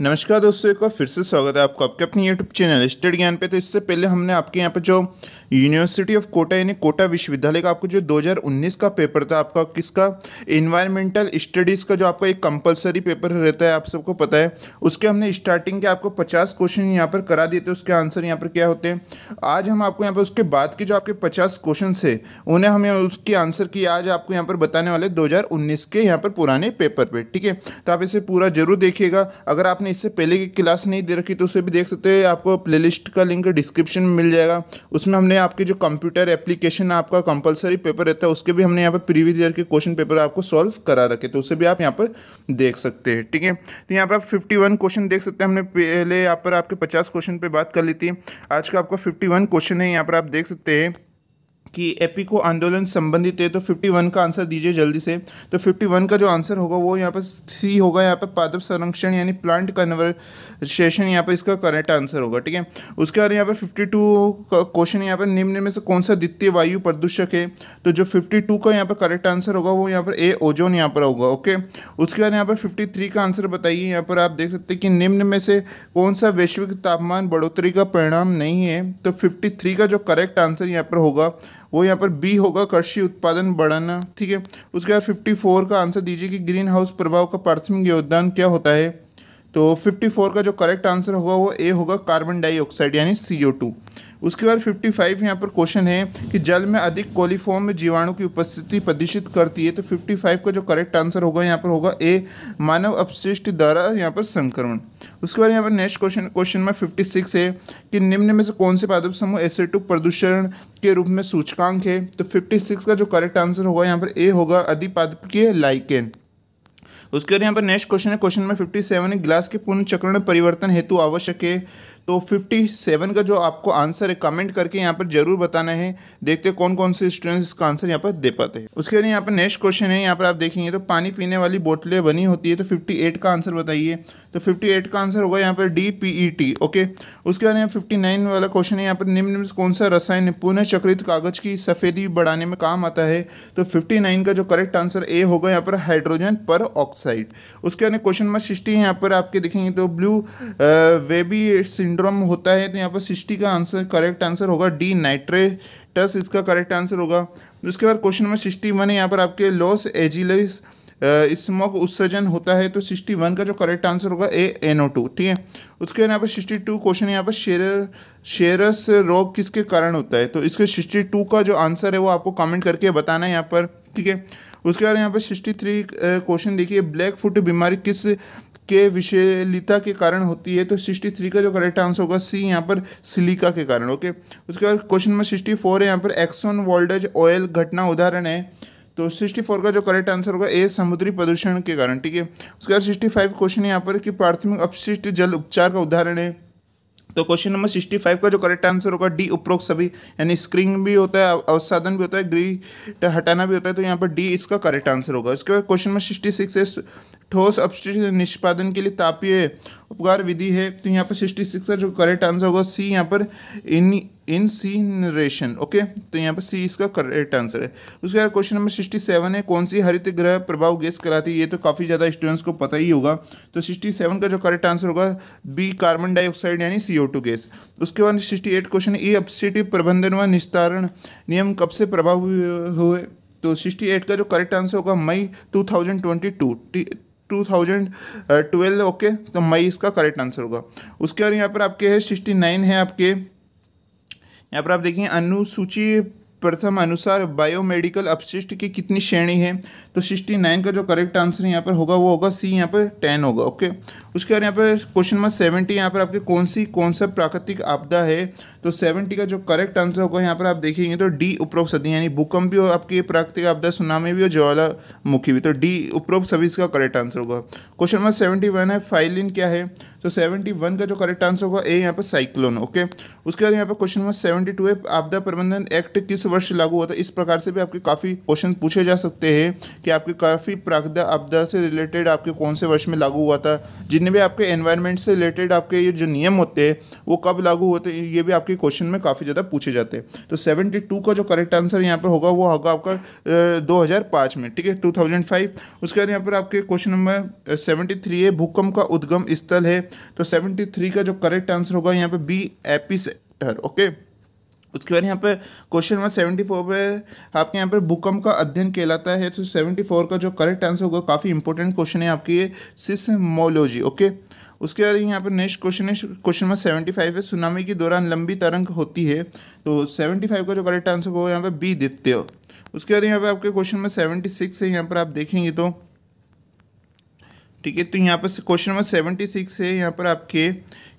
नमस्कार दोस्तों एक बार फिर से स्वागत है आपको आपके अपने यूट्यूब चैनल स्टेड ज्ञान पे तो इससे पहले हमने आपके यहाँ पे जो यूनिवर्सिटी ऑफ कोटा यानी कोटा विश्वविद्यालय का आपको जो 2019 का पेपर था आपका किसका इन्वायरमेंटल स्टडीज़ का जो आपका एक कंपलसरी पेपर रहता है आप सबको पता है उसके हमने स्टार्टिंग के आपको पचास क्वेश्चन यहाँ पर करा दिए थे उसके आंसर यहाँ पर क्या होते हैं आज हम आपको यहाँ पर उसके बाद के जो आपके पचास क्वेश्चन है उन्हें हमें उसके आंसर की आज आपको यहाँ पर बताने वाले दो के यहाँ पर पुराने पेपर पर ठीक है तो आप इसे पूरा जरूर देखिएगा अगर आपने आपने इससे पहले की क्लास नहीं दे रखी तो उसे भी देख सकते हैं आपको प्लेलिस्ट का लिंक डिस्क्रिप्शन में मिल जाएगा उसमें हमने आपके जो कंप्यूटर एप्लीकेशन आपका कंपलसरी पेपर रहता है उसके भी हमने यहाँ पर प्रीवियस ईयर के क्वेश्चन पेपर आपको सॉल्व करा रखे तो उसे भी आप यहाँ पर देख सकते हैं ठीक है तो यहाँ पर आप फिफ्टी क्वेश्चन देख सकते हैं हमने पहले यहाँ पर आपके पचास क्वेश्चन पर बात कर ली थी आज का आपका फिफ्टी क्वेश्चन है यहाँ पर आप देख सकते हैं कि एपी को आंदोलन संबंधित है तो 51 का आंसर दीजिए जल्दी से तो 51 का जो आंसर होगा वो यहाँ पर सी होगा यहाँ पर पादप संरक्षण यानी प्लांट कन्वर्सेशन यहाँ पर इसका करेक्ट आंसर होगा ठीक है उसके बाद यहाँ पर 52 का क्वेश्चन यहाँ पर निम्न में से कौन सा द्वितीय वायु प्रदूषक है तो जो 52 का यहाँ पर करेक्ट आंसर होगा वो यहाँ पर ए ओजोन यहाँ पर होगा ओके उसके बाद यहाँ पर थ्री का आंसर बताइए यहाँ पर आप देख सकते हैं कि निम्न में से कौन सा वैश्विक तापमान बढ़ोतरी का परिणाम नहीं है तो थ्री का जो करेक्ट आंसर यहाँ पर होगा वो यहाँ पर बी होगा कृषि उत्पादन बढ़ाना ठीक है उसके बाद फिफ्टी फोर का आंसर दीजिए कि ग्रीन हाउस प्रभाव का प्राथमिक योगदान क्या होता है तो फिफ्टी फोर का जो करेक्ट आंसर होगा वो ए होगा कार्बन डाइऑक्साइड यानी सी ओ टू उसके बाद 55 यहाँ पर क्वेश्चन है कि जल में अधिक कोलिफॉर्म जीवाणु की उपस्थिति प्रदर्शित करती है तो 55 का जो करेक्ट आंसर होगा यहाँ पर होगा ए मानव अपशिष्ट द्वारा यहाँ पर संक्रमण उसके बाद यहाँ पर नेक्स्ट क्वेश्चन क्वेश्चन नंबर 56 है कि निम्न में से कौन से पादप समूह एसिटुक प्रदूषण के रूप में सूचकांक है तो सिक्स का जो करेक्ट आंसर होगा यहाँ पर ए होगा के लाइकेन उसके बाद यहाँ पर नेक्स्ट क्वेश्चन है क्वेश्चन नंबर 57 है ग्लास के पूर्ण चक्रण परिवर्तन हेतु आवश्यक है तो 57 का जो आपको आंसर है कमेंट करके यहाँ पर जरूर बताना है देखते कौन कौन से स्टूडेंट्स इसका आंसर यहाँ पर दे पाते हैं उसके बाद यहाँ पर नेक्स्ट क्वेश्चन है यहाँ पर आप देखेंगे तो पानी पीने वाली बोतलें बनी होती है तो 58 का आंसर बताइए तो 58 का आंसर होगा यहाँ पर D P E T okay उसके बाद यहाँ फिफ्टी नाइन वाला क्वेश्चन है यहाँ पर निम्न निम्न कौन सा रसायन पुनः चक्रित कागज की सफ़ेदी बढ़ाने में काम आता है तो फिफ्टी नाइन का जो करेक्ट आंसर ए होगा यहाँ पर हाइड्रोजन पर ऑक्साइड उसके बाद क्वेश्चन नंबर सिक्सटी यहाँ पर आपके देखेंगे तो ब्लू वेबी सिंड्रोम होता है तो यहाँ पर सिस्टी का आंसर करेक्ट आंसर होगा डी नाइट्रेटस इसका करेक्ट आंसर होगा उसके बाद क्वेश्चन नंबर सिक्सटी वन है यहाँ पर आपके लॉस एजिलस स्मोक उत्सर्जन होता है तो सिक्सटी वन का जो करेक्ट आंसर होगा ए एन ओ टू ठीक है उसके बाद यहाँ पर सिक्सटी टू क्वेश्चन यहाँ पर शेर शेरस रोग किसके कारण होता है तो इसके सिक्सटी टू का जो आंसर है वो आपको कमेंट करके बताना है यहाँ पर ठीक है उसके बाद यहाँ पर सिक्सटी थ्री क्वेश्चन देखिए ब्लैक फुट बीमारी किस के विशेलिता के कारण होती है तो सिक्सटी थ्री का जो करेक्ट आंसर होगा सी यहाँ पर सिलिका के कारण ओके उसके बाद क्वेश्चन नंबर सिक्सटी फोर है यहाँ पर एक्सोन वोल्टेज ऑयल घटना उदाहरण है तो सिक्सटी फोर का जो करेक्ट आंसर होगा ए समुद्री प्रदूषण के कारण ठीक है उसके बाद सिक्सटी फाइव क्वेश्चन यहाँ पर कि प्राथमिक अपशिष्ट जल उपचार का उदाहरण है तो क्वेश्चन नंबर सिक्सटी फाइव का जो करेक्ट आंसर होगा डी उपरोक्त सभी यानी स्क्रीन भी होता है अवसाधन भी होता है ग्री हटाना भी होता है तो यहाँ पर डी इसका करेक्ट आंसर होगा उसके बाद क्वेश्चन नंबर सिक्सटी सिक्स है ठोस अपशिष्ट निष्पादन के लिए तापीय उपकार विधि है तो यहाँ पर सिक्सटी सिक्स का जो करेक्ट आंसर होगा सी यहाँ पर इन इनसिनरेशन ओके तो यहाँ पर सी इसका करेक्ट आंसर है उसके बाद क्वेश्चन नंबर सिक्सटी सेवन है कौन सी हरित ग्रह प्रभाव गैस कराती है ये तो काफ़ी ज़्यादा स्टूडेंट्स को पता ही होगा तो सिक्सटी सेवन का जो करेक्ट आंसर होगा बी कार्बन डाइऑक्साइड यानी सी ओ टू गैस उसके बाद सिक्सटी एट क्वेश्चन ई अपसिटिव प्रबंधन व निस्तारण नियम कब से प्रभाव हुए तो सिक्सटी एट का जो करेक्ट आंसर होगा मई two thousand twenty two two thousand twelve okay तो मई इसका करेक्ट आंसर होगा उसके बाद यहाँ पर आपके है सिक्सटी नाइन है आपके यहाँ पर आप देखिए अनुसूची प्रथम अनुसार बायोमेडिकल अपशिष्ट की कितनी श्रेणी है तो सिक्सटी नाइन का जो करेक्ट आंसर यहाँ पर होगा वो होगा सी यहाँ पर टेन होगा ओके उसके बाद यहाँ पर क्वेश्चन नंबर सेवेंटी यहाँ पर आपके कौन सी कौन सा प्राकृतिक आपदा है तो सेवेंटी का जो करेक्ट आंसर होगा यहाँ पर आप देखेंगे तो डी उपरोक्त सदी यानी भूकंप भी हो आपकी प्राकृतिक आपदा सुनामी भी हो ज्वालामुखी भी तो डी उपरोक्त सभी इसका करेक्ट आंसर होगा क्वेश्चन नंबर सेवेंटी वन है फाइलिन क्या है तो सेवेंटी वन का जो करेक्ट आंसर होगा ए यहाँ पर साइक्लोन ओके उसके बाद यहाँ पर क्वेश्चन नंबर सेवेंटी टू है आपदा प्रबंधन एक्ट किस वर्ष लागू हुआ था इस प्रकार से भी आपके काफ़ी क्वेश्चन पूछे जा सकते हैं कि आपके काफ़ी प्राकृतिक आपदा से रिलेटेड आपके कौन से वर्ष में लागू हुआ था जितने भी आपके एनवायरमेंट से रिलेटेड आपके ये जो नियम होते हैं वो कब लागू होते हैं ये भी आप आपके क्वेश्चन में काफ़ी ज़्यादा पूछे जाते हैं तो सेवेंटी टू का जो करेक्ट आंसर यहाँ पर होगा वो होगा आपका दो हज़ार पाँच में ठीक है टू थाउजेंड फाइव उसके बाद यहाँ पर आपके क्वेश्चन नंबर सेवेंटी थ्री है भूकंप का उद्गम स्थल है तो सेवेंटी थ्री का जो करेक्ट आंसर होगा यहाँ पर बी एपी सेक्टर ओके उसके बाद यहाँ पे क्वेश्चन नंबर सेवेंटी फोर पे आपके यहाँ पर भूकंप का अध्ययन कहलाता है तो सेवेंटी फोर का जो करेक्ट आंसर होगा काफ़ी इंपॉर्टेंट क्वेश्चन है आपकी ये सिस्मोलॉजी ओके उसके बाद यहाँ पर नेक्स्ट क्वेश्चन है क्वेश्चन नंबर सेवेंटी फाइव है सुनामी के दौरान लंबी तरंग होती है तो सेवेंटी फाइव का जो करेक्ट आंसर होगा यहाँ पर बी देते हो उसके बाद यहाँ पर आपके क्वेश्चन नंबर सेवेंटी सिक्स है यहाँ पर आप देखेंगे तो ठीक है तो यहाँ पर क्वेश्चन नंबर सेवेंटी सिक्स है यहाँ पर आपके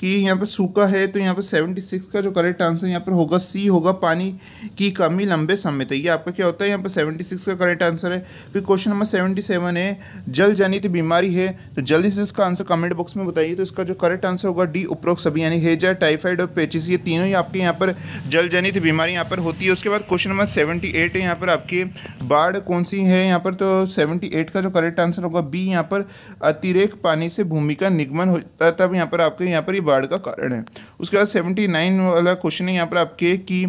कि यहाँ पर सूखा है तो यहाँ पर सेवेंटी सिक्स का जो करेक्ट आंसर यहाँ पर होगा सी होगा पानी की कमी लंबे समय तक ये आपका क्या होता है यहाँ पर सेवेंटी सिक्स का करेक्ट आंसर है फिर क्वेश्चन नंबर सेवेंटी सेवन है जल जनित बीमारी है तो जल्दी से इसका आंसर कमेंट बॉक्स में बताइए तो इसका जो करेक्ट आंसर होगा डी उपरोक्त सभी यानी हेजा टाइफाइड और पेचिस ये तीनों ही आपके यहाँ पर जल जनित बीमारी यहाँ पर होती है उसके बाद क्वेश्चन नंबर सेवेंटी एट है यहाँ पर आपकी बाढ़ कौन सी है यहाँ पर तो सेवेंटी एट का जो करेक्ट आंसर होगा बी यहाँ पर अतिरेक पानी से भूमि का निगमन होता तब यहाँ पर आपके यहाँ पर बाढ़ का कारण है उसके बाद सेवेंटी नाइन वाला क्वेश्चन है यहाँ पर आपके कि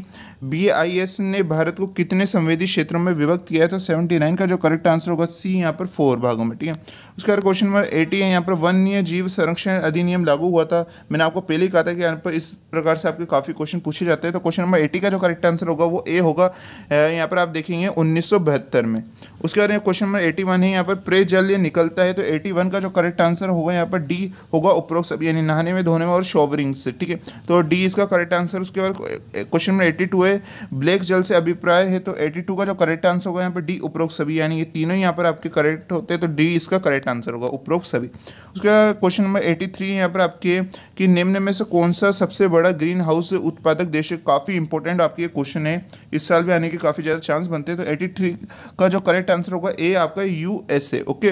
बीआईएस ने भारत को कितने संवेदी क्षेत्रों में विभक्त किया था सेवेंटी नाइन का जो करेक्ट आंसर होगा सी यहाँ पर फोर भागों में ठीक है उसके बाद क्वेश्चन नंबर एटी है यहाँ पर वन्य जीव संरक्षण अधिनियम लागू हुआ था मैंने आपको पहले ही कहा था कि यहाँ पर इस प्रकार से आपके काफ़ी क्वेश्चन पूछे जाते हैं तो क्वेश्चन नंबर एटी का जो करेक्ट आंसर होगा वो ए होगा यहाँ पर आप देखेंगे उन्नीस में उसके बाद क्वेश्चन नंबर एटी है यहाँ पर प्रे जल निकलता है तो एटी का जो करेक्ट आंसर होगा यहाँ पर डी होगा उपरोक्त सब यानी नहाने में धोने में और शोवरिंग से ठीक है तो डी इसका करेक्ट आंसर उसके बाद क्वेश्चन नंबर एट्टी टू है ब्लैक जल से अभिप्राय है तो एट्टी टू का जो करेक्ट आंसर होगा यहाँ पर डी उपरोक्त सभी यानी ये तीनों यहाँ पर आपके करेक्ट होते हैं तो डी इसका करेक्ट आंसर होगा उपरोक्त सभी उसके बाद क्वेश्चन नंबर एट्टी थ्री यहाँ पर आपके कि निम्न में से कौन सा सबसे बड़ा ग्रीन हाउस उत्पादक देश है काफ़ी इंपॉर्टेंट आपके ये क्वेश्चन है इस साल भी आने के काफ़ी ज़्यादा चांस बनते हैं तो एट्टी थ्री का जो करेक्ट आंसर होगा ए आपका यू एस ए ओके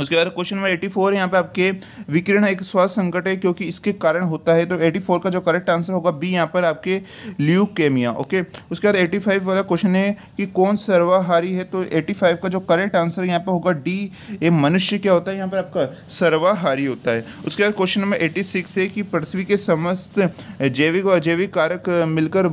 उसके बाद क्वेश्चन नंबर एटी फोर यहाँ पे आपके विकिरण एक स्वास्थ्य संकट है क्योंकि इसके कारण होता है तो एटी फोर का जो करेक्ट आंसर होगा बी यहाँ पर आपके ल्यूकेमिया ओके उसके बाद एटी फाइव वाला क्वेश्चन है कि कौन सर्वाहारी है तो एटी फाइव का जो करेक्ट आंसर यहाँ पर होगा डी ये मनुष्य क्या होता है यहाँ पर आपका सर्वाहारी होता है उसके बाद क्वेश्चन नंबर एटी सिक्स है कि पृथ्वी के समस्त जैविक और अजैविक कारक मिलकर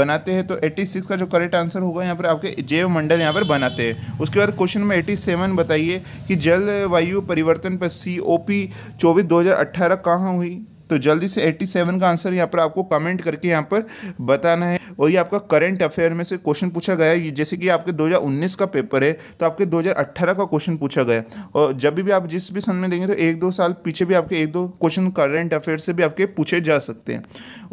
बनाते हैं तो एट्टी सिक्स का जो करेक्ट आंसर होगा यहाँ पर आपके जैव मंडल यहाँ पर बनाते हैं उसके बाद क्वेश्चन नंबर एटी सेवन बताइए कि जल वायु परिवर्तन पर सी ओ पी चौबीस दो हज़ार अट्ठारह कहाँ हुई तो जल्दी से 87 का आंसर यहाँ पर आपको कमेंट करके यहाँ पर बताना है और ये आपका करंट अफेयर में से क्वेश्चन पूछा गया है जैसे कि आपके 2019 का पेपर है तो आपके 2018 का क्वेश्चन पूछा गया और जब भी आप जिस भी सन में देंगे तो एक दो साल पीछे भी आपके एक दो क्वेश्चन करंट अफेयर से भी आपके पूछे जा सकते हैं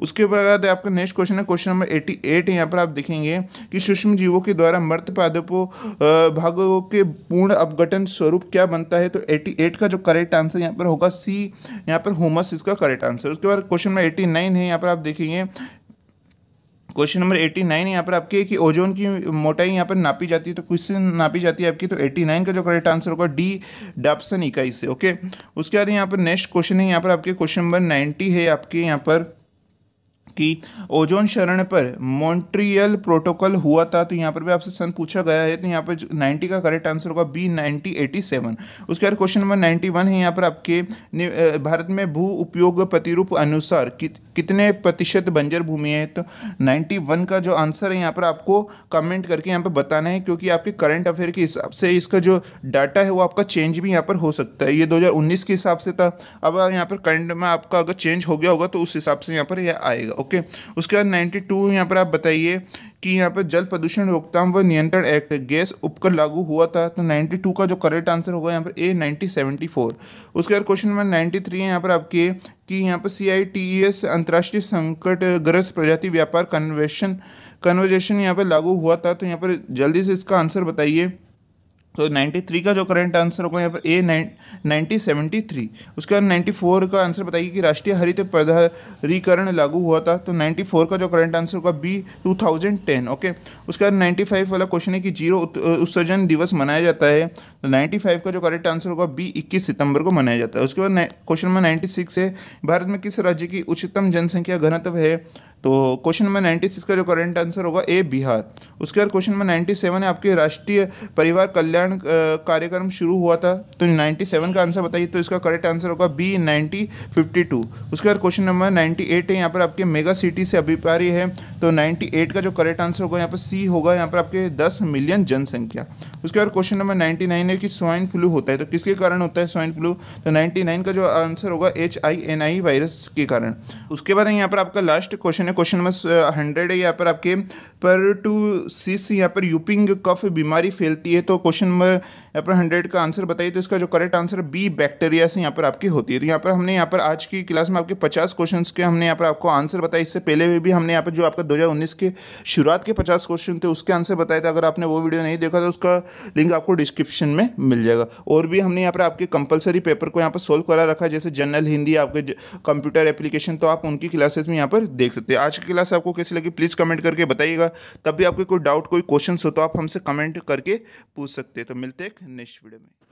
उसके बाद आपका नेक्स्ट क्वेश्चन है क्वेश्चन नंबर एटी एट यहाँ पर आप देखेंगे कि सूक्ष्म जीवों के द्वारा मृत पादपों भागों के पूर्ण अपघटन स्वरूप क्या बनता है तो एटी एट का जो करेक्ट आंसर यहाँ पर होगा सी यहाँ पर होमस इसका करेक्ट आंसर उसके बाद क्वेश्चन नंबर एटी नाइन है यहाँ पर आप देखेंगे क्वेश्चन नंबर एटी नाइन यहाँ पर आपके कि ओजोन की मोटाई यहाँ पर नापी जाती है तो क्वेश्चन नापी जाती है आपकी तो एटी नाइन का जो करेक्ट आंसर होगा डी डापसन इकाई से ओके उसके बाद यहाँ पर नेक्स्ट क्वेश्चन है यहाँ पर आपके क्वेश्चन नंबर नाइन्टी है आपके यहाँ पर कि ओजोन शरण पर मॉन्ट्रियल प्रोटोकॉल हुआ था तो यहाँ पर भी आपसे सन पूछा गया है तो यहाँ पर नाइन्टी का करेक्ट आंसर होगा बी नाइनटीन एटी सेवन उसके बाद क्वेश्चन नंबर नाइन्टी वन है यहाँ पर आपके भारत में भू उपयोग प्रतिरूप अनुसार कितने प्रतिशत बंजर भूमि है तो 91 का जो आंसर है यहाँ पर आपको कमेंट करके यहाँ पर बताना है क्योंकि आपके करंट अफेयर के हिसाब से इसका जो डाटा है वो आपका चेंज भी यहाँ पर हो सकता है ये 2019 के हिसाब से था अब यहाँ पर करंट में आपका अगर चेंज हो गया होगा तो उस हिसाब से यहाँ पर यह आएगा ओके उसके बाद नाइन्टी यहाँ पर आप बताइए कि यहाँ पर जल प्रदूषण रोकथाम व नियंत्रण एक्ट गैस उपकर लागू हुआ था तो 92 का जो करेक्ट आंसर होगा यहाँ पर ए 1974 उसके बाद क्वेश्चन नंबर 93 है यहाँ पर आपके कि यहाँ पर सी आई टी एस अंतर्राष्ट्रीय संकट ग्रस्त प्रजाति व्यापार कन्वेशन कन्वर्जेशन यहाँ पर लागू हुआ था तो यहाँ पर जल्दी से इसका आंसर बताइए तो 93 का जो करंट आंसर होगा यहाँ पर ए नाइन्टी सेवेंटी थ्री उसके बाद 94 का आंसर बताइए कि राष्ट्रीय हरित प्राधिकरण लागू हुआ था तो 94 का जो करेंट आंसर होगा बी 2010 ओके उसके बाद 95 वाला क्वेश्चन है कि जीरो उत्सर्जन दिवस मनाया जाता है तो 95 का जो करंट आंसर होगा बी 21 सितंबर को मनाया जाता है उसके बाद क्वेश्चन नंबर सिक्स है भारत में किस राज्य की उच्चतम जनसंख्या घनत्व है तो क्वेश्चन नंबर नाइन्टी सिक्स का जो करेंट आंसर होगा ए बिहार उसके बाद क्वेश्चन नंबर नाइन्टी सेवन है आपके राष्ट्रीय परिवार कल्याण कारण कार्यक्रम शुरू हुआ था तो 97 का आंसर बताइए तो इसका करेक्ट आंसर होगा बी 1952 उसके बाद क्वेश्चन नंबर 98 है यहाँ पर आपके मेगा सिटी से अभिप्राय है तो 98 का जो करेक्ट आंसर होगा यहाँ पर सी होगा यहाँ पर आपके 10 मिलियन जनसंख्या उसके बाद क्वेश्चन नंबर 99 है कि स्वाइन फ्लू होता है तो किसके कारण होता है स्वाइन फ्लू तो नाइन्टी का जो आंसर होगा एच वायरस के कारण उसके बाद यहाँ पर आपका लास्ट क्वेश्चन है क्वेश्चन नंबर हंड्रेड है यहाँ पर आपके पर टू सिस यहाँ पर यूपिंग कफ बीमारी फैलती है तो क्वेश्चन क्वेश्चन नंबर यहाँ पर हंड्रेड का आंसर बताइए तो इसका जो करेक्ट आंसर बी बैक्टीरिया से यहाँ पर आपकी होती है तो यहाँ पर हमने यहाँ पर आज की क्लास में आपके पचास क्वेश्चन के हमने यहाँ पर आपको आंसर बताया इससे पहले भी, भी हमने यहाँ पर जो आपका दो के शुरुआत के पचास क्वेश्चन थे उसके आंसर बताए थे अगर आपने वो वीडियो नहीं देखा तो उसका लिंक आपको डिस्क्रिप्शन में मिल जाएगा और भी हमने यहाँ पर आपके कंपलसरी पेपर को यहाँ पर सोल्व करा रखा जैसे जनरल हिंदी आपके कंप्यूटर एप्लीकेशन तो आप उनकी क्लासेस में यहाँ पर देख सकते हैं आज की क्लास आपको कैसी लगी प्लीज़ कमेंट करके बताइएगा तब भी आपके कोई डाउट कोई क्वेश्चन हो तो आप हमसे कमेंट करके पूछ सकते देखते तो मिलते एक नेक्स्ट वीडियो में